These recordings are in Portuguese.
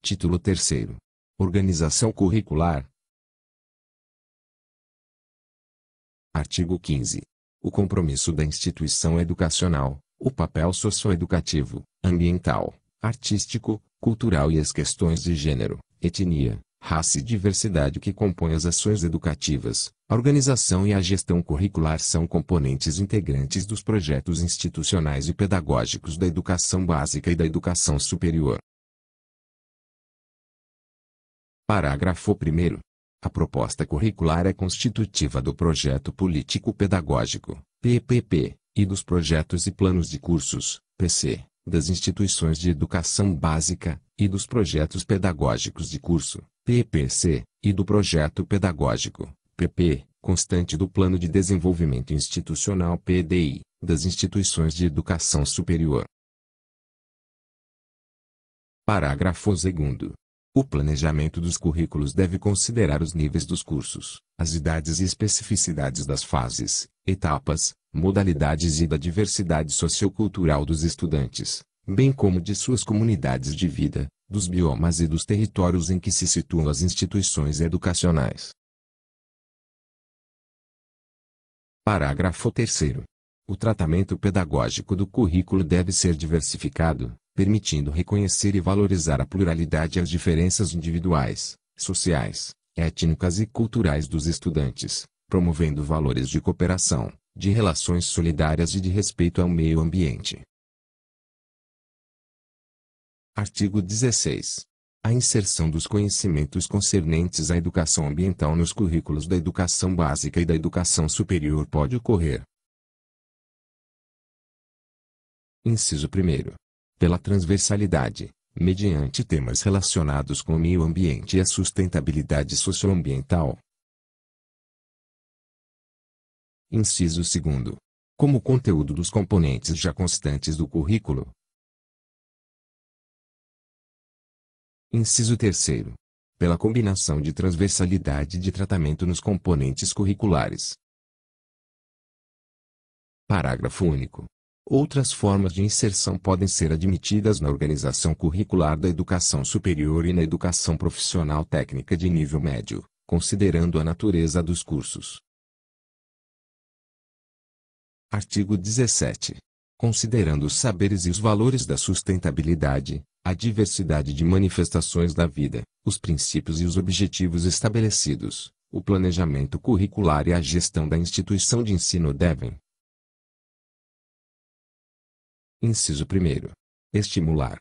Título 3 Organização curricular. Artigo 15. O compromisso da instituição educacional, o papel socioeducativo, ambiental, artístico, cultural e as questões de gênero, etnia, raça e diversidade que compõem as ações educativas, a organização e a gestão curricular são componentes integrantes dos projetos institucionais e pedagógicos da educação básica e da educação superior. Parágrafo 1 A proposta curricular é constitutiva do projeto político-pedagógico, PPP, e dos projetos e planos de cursos, PC, das instituições de educação básica, e dos projetos pedagógicos de curso, PPC, e do projeto pedagógico, PP, constante do Plano de Desenvolvimento Institucional PDI, das instituições de educação superior. Parágrafo 2 o planejamento dos currículos deve considerar os níveis dos cursos, as idades e especificidades das fases, etapas, modalidades e da diversidade sociocultural dos estudantes, bem como de suas comunidades de vida, dos biomas e dos territórios em que se situam as instituições educacionais. Parágrafo 3. O tratamento pedagógico do currículo deve ser diversificado, permitindo reconhecer e valorizar a pluralidade e as diferenças individuais, sociais, étnicas e culturais dos estudantes, promovendo valores de cooperação, de relações solidárias e de respeito ao meio ambiente. Artigo 16. A inserção dos conhecimentos concernentes à educação ambiental nos currículos da educação básica e da educação superior pode ocorrer. Inciso 1 pela transversalidade, mediante temas relacionados com o meio ambiente e a sustentabilidade socioambiental. Inciso 2. Como conteúdo dos componentes já constantes do currículo. Inciso 3. Pela combinação de transversalidade de tratamento nos componentes curriculares. Parágrafo único. Outras formas de inserção podem ser admitidas na organização curricular da educação superior e na educação profissional técnica de nível médio, considerando a natureza dos cursos. Artigo 17. Considerando os saberes e os valores da sustentabilidade, a diversidade de manifestações da vida, os princípios e os objetivos estabelecidos, o planejamento curricular e a gestão da instituição de ensino devem, Inciso 1. Estimular.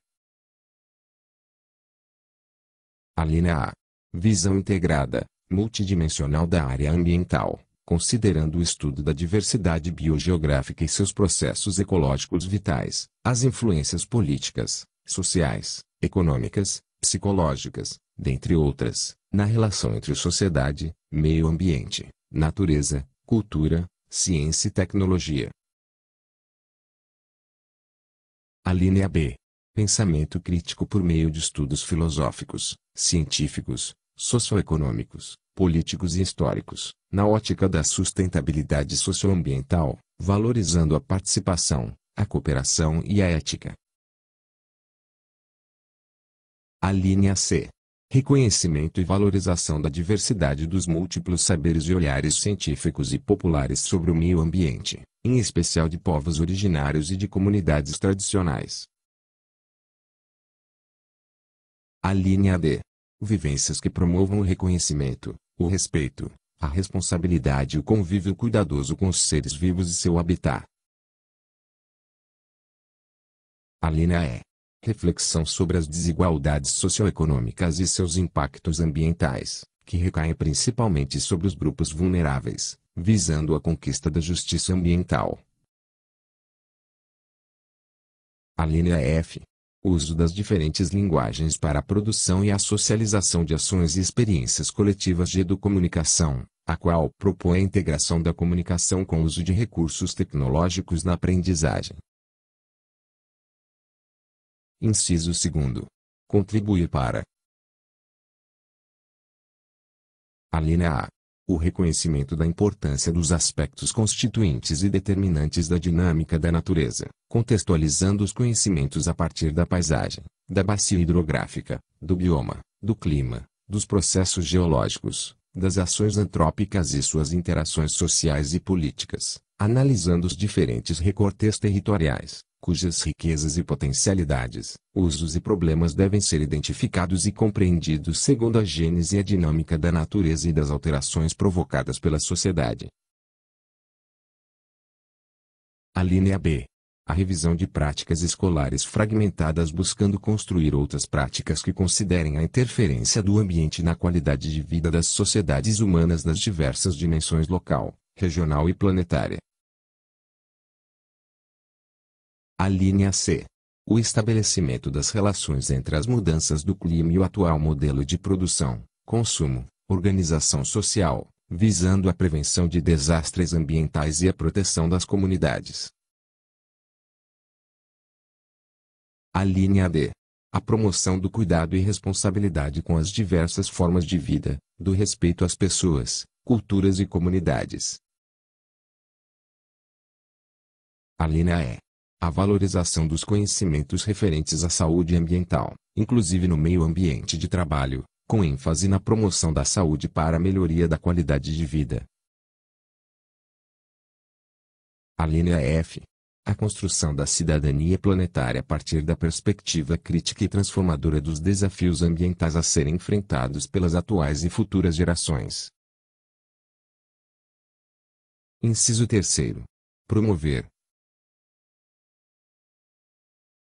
Alínea A. Visão integrada, multidimensional da área ambiental, considerando o estudo da diversidade biogeográfica e seus processos ecológicos vitais, as influências políticas, sociais, econômicas, psicológicas, dentre outras, na relação entre sociedade, meio ambiente, natureza, cultura, ciência e tecnologia. Alínea B. Pensamento crítico por meio de estudos filosóficos, científicos, socioeconômicos, políticos e históricos, na ótica da sustentabilidade socioambiental, valorizando a participação, a cooperação e a ética. A linha C. Reconhecimento e valorização da diversidade dos múltiplos saberes e olhares científicos e populares sobre o meio ambiente, em especial de povos originários e de comunidades tradicionais. A linha D. Vivências que promovam o reconhecimento, o respeito, a responsabilidade e o convívio cuidadoso com os seres vivos e seu habitat. A linha E. Reflexão sobre as desigualdades socioeconômicas e seus impactos ambientais, que recaem principalmente sobre os grupos vulneráveis, visando a conquista da justiça ambiental. A linha F. Uso das diferentes linguagens para a produção e a socialização de ações e experiências coletivas de educomunicação, a qual propõe a integração da comunicação com o uso de recursos tecnológicos na aprendizagem. Inciso 2. Contribuir para. A linha A o reconhecimento da importância dos aspectos constituintes e determinantes da dinâmica da natureza, contextualizando os conhecimentos a partir da paisagem, da bacia hidrográfica, do bioma, do clima, dos processos geológicos, das ações antrópicas e suas interações sociais e políticas, analisando os diferentes recortes territoriais, cujas riquezas e potencialidades, usos e problemas devem ser identificados e compreendidos segundo a gênese e a dinâmica da natureza e das alterações provocadas pela sociedade. A linha B. A revisão de práticas escolares fragmentadas buscando construir outras práticas que considerem a interferência do ambiente na qualidade de vida das sociedades humanas nas diversas dimensões local, regional e planetária. A linha C. O estabelecimento das relações entre as mudanças do clima e o atual modelo de produção, consumo, organização social, visando a prevenção de desastres ambientais e a proteção das comunidades. A linha D. A promoção do cuidado e responsabilidade com as diversas formas de vida, do respeito às pessoas, culturas e comunidades. A linha E a valorização dos conhecimentos referentes à saúde ambiental, inclusive no meio ambiente de trabalho, com ênfase na promoção da saúde para a melhoria da qualidade de vida. Alínea F. A construção da cidadania planetária a partir da perspectiva crítica e transformadora dos desafios ambientais a serem enfrentados pelas atuais e futuras gerações. Inciso 3. Promover,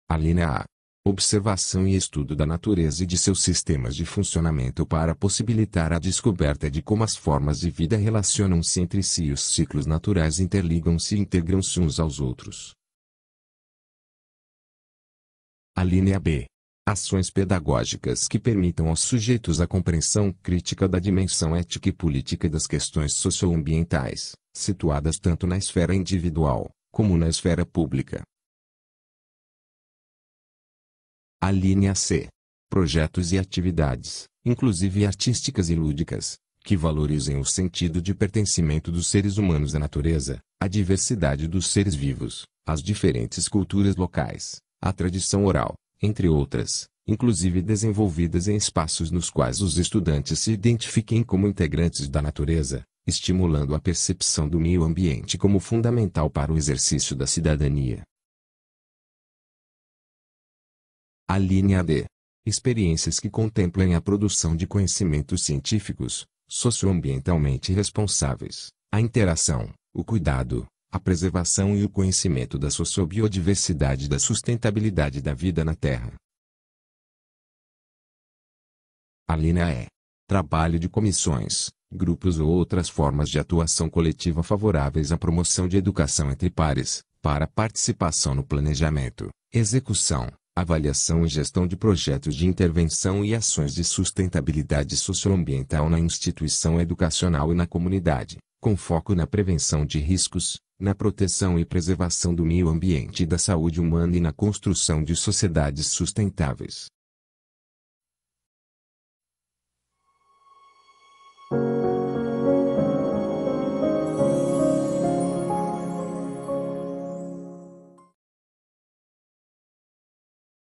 Alínea A. Observação e estudo da natureza e de seus sistemas de funcionamento para possibilitar a descoberta de como as formas de vida relacionam-se entre si e os ciclos naturais interligam-se e integram-se uns aos outros. Alínea B. Ações pedagógicas que permitam aos sujeitos a compreensão crítica da dimensão ética e política das questões socioambientais, situadas tanto na esfera individual, como na esfera pública. A linha C. Projetos e atividades, inclusive artísticas e lúdicas, que valorizem o sentido de pertencimento dos seres humanos à natureza, a diversidade dos seres vivos, as diferentes culturas locais, a tradição oral, entre outras, inclusive desenvolvidas em espaços nos quais os estudantes se identifiquem como integrantes da natureza, estimulando a percepção do meio ambiente como fundamental para o exercício da cidadania. A linha D. Experiências que contemplem a produção de conhecimentos científicos, socioambientalmente responsáveis, a interação, o cuidado, a preservação e o conhecimento da sociobiodiversidade e da sustentabilidade da vida na Terra. A linha E. Trabalho de comissões, grupos ou outras formas de atuação coletiva favoráveis à promoção de educação entre pares, para participação no planejamento, execução, Avaliação e gestão de projetos de intervenção e ações de sustentabilidade socioambiental na instituição educacional e na comunidade, com foco na prevenção de riscos, na proteção e preservação do meio ambiente e da saúde humana e na construção de sociedades sustentáveis.